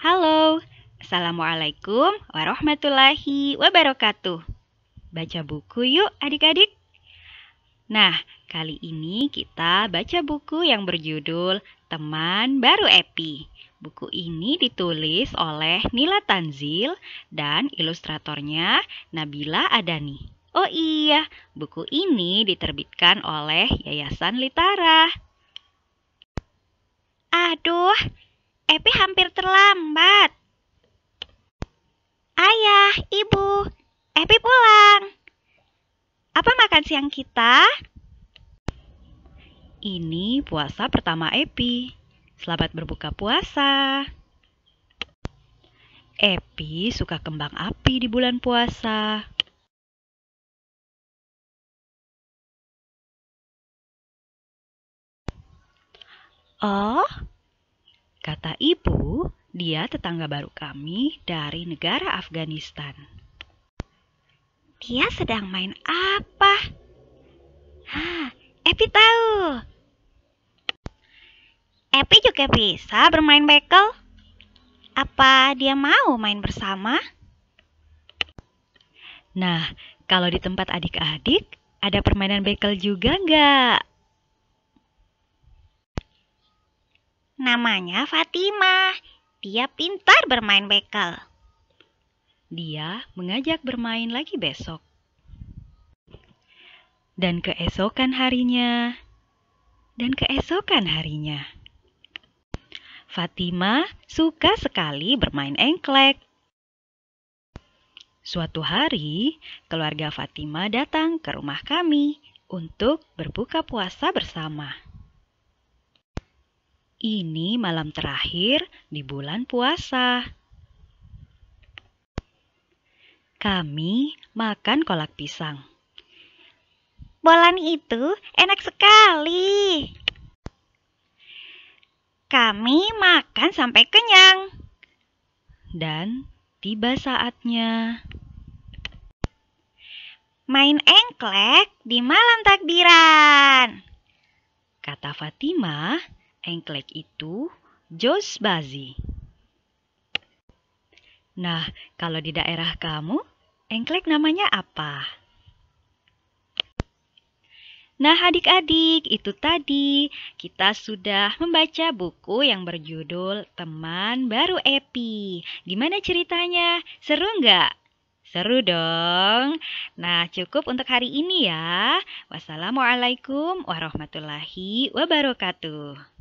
Halo, Assalamualaikum warahmatullahi wabarakatuh. Baca buku yuk adik-adik. Nah, kali ini kita baca buku yang berjudul Teman Baru Epi. Buku ini ditulis oleh Nila Tanzil dan ilustratornya Nabila Adani. Oh iya, buku ini diterbitkan oleh Yayasan Litara. Aduh, Epi hampir terlambat. Ayah, ibu, Epi pulang. Apa makan siang kita? Ini puasa pertama Epi. Selamat berbuka puasa. Epi suka kembang api di bulan puasa. Oh, Kata ibu, dia tetangga baru kami dari negara Afghanistan. Dia sedang main apa? Hah, Epi tahu. Epi juga bisa bermain bekel. Apa dia mau main bersama? Nah, kalau di tempat adik-adik, ada permainan bekel juga nggak? Namanya Fatima. Dia pintar bermain bekel. Dia mengajak bermain lagi besok. Dan keesokan harinya, dan keesokan harinya. Fatima suka sekali bermain engklek. Suatu hari, keluarga Fatima datang ke rumah kami untuk berbuka puasa bersama. Ini malam terakhir di bulan puasa. Kami makan kolak pisang. Bolan itu enak sekali. Kami makan sampai kenyang. Dan tiba saatnya main engklek di malam takbiran. Kata Fatimah Engklek itu Jos Bazi. Nah, kalau di daerah kamu, engklek namanya apa? Nah, adik-adik, itu tadi kita sudah membaca buku yang berjudul Teman Baru Epi. Gimana ceritanya? Seru nggak? Seru dong. Nah, cukup untuk hari ini ya. Wassalamualaikum warahmatullahi wabarakatuh.